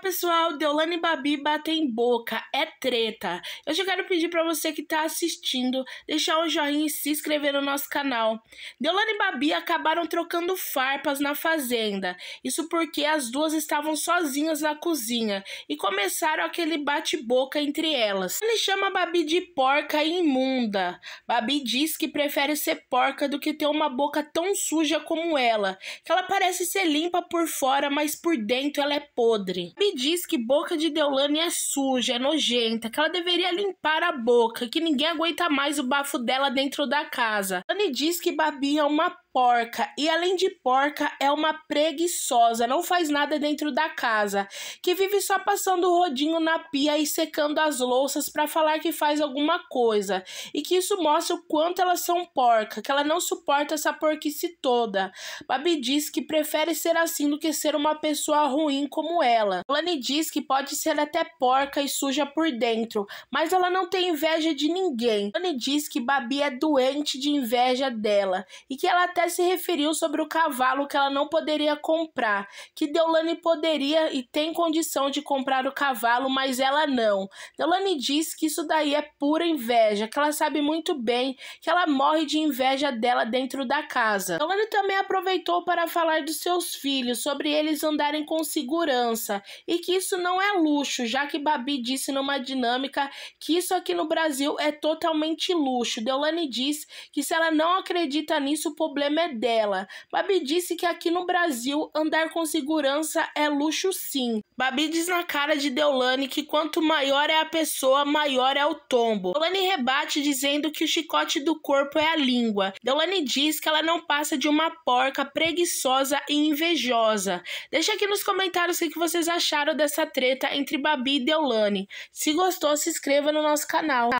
pessoal, Deolane Babi batem boca, é treta. Eu já quero pedir para você que tá assistindo, deixar um joinha e se inscrever no nosso canal. Deolane e Babi acabaram trocando farpas na fazenda. Isso porque as duas estavam sozinhas na cozinha e começaram aquele bate-boca entre elas. Ele chama Babi de porca e imunda. Babi diz que prefere ser porca do que ter uma boca tão suja como ela, que ela parece ser limpa por fora, mas por dentro ela é podre. Babi diz que boca de Deolane é suja, é nojenta, que ela deveria limpar a boca, que ninguém aguenta mais o bafo dela dentro da casa. Anne diz que Babi é uma porca e além de porca é uma preguiçosa, não faz nada dentro da casa, que vive só passando o rodinho na pia e secando as louças para falar que faz alguma coisa, e que isso mostra o quanto elas são porca, que ela não suporta essa porquice toda. Babi diz que prefere ser assim do que ser uma pessoa ruim como ela. Lani diz que pode ser até porca e suja por dentro, mas ela não tem inveja de ninguém. Lani diz que Babi é doente de inveja dela e que ela até se referiu sobre o cavalo que ela não poderia comprar, que Deolane poderia e tem condição de comprar o cavalo, mas ela não. Deolane diz que isso daí é pura inveja, que ela sabe muito bem que ela morre de inveja dela dentro da casa. Deolane também aproveitou para falar dos seus filhos, sobre eles andarem com segurança e que isso não é luxo, já que Babi disse numa dinâmica que isso aqui no Brasil é totalmente luxo. Deolane diz que se ela não acredita nisso, o problema problema é dela. Babi disse que aqui no Brasil andar com segurança é luxo sim. Babi diz na cara de Deolane que quanto maior é a pessoa, maior é o tombo. Deolane rebate dizendo que o chicote do corpo é a língua. Deolane diz que ela não passa de uma porca preguiçosa e invejosa. Deixa aqui nos comentários o que vocês acharam dessa treta entre Babi e Deolane. Se gostou, se inscreva no nosso canal.